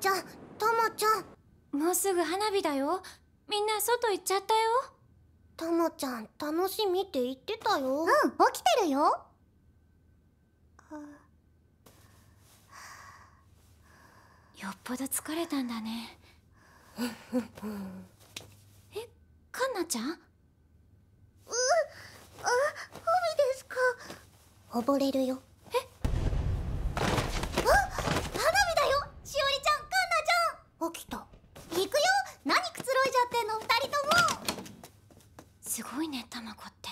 ちゃんともちゃんもうすぐ花火だよみんな外行っちゃったよともちゃん楽しみって言ってたようん起きてるよよっぽど疲れたんだね えかんなちゃんううあ海ですか溺れるよすごいねタマコって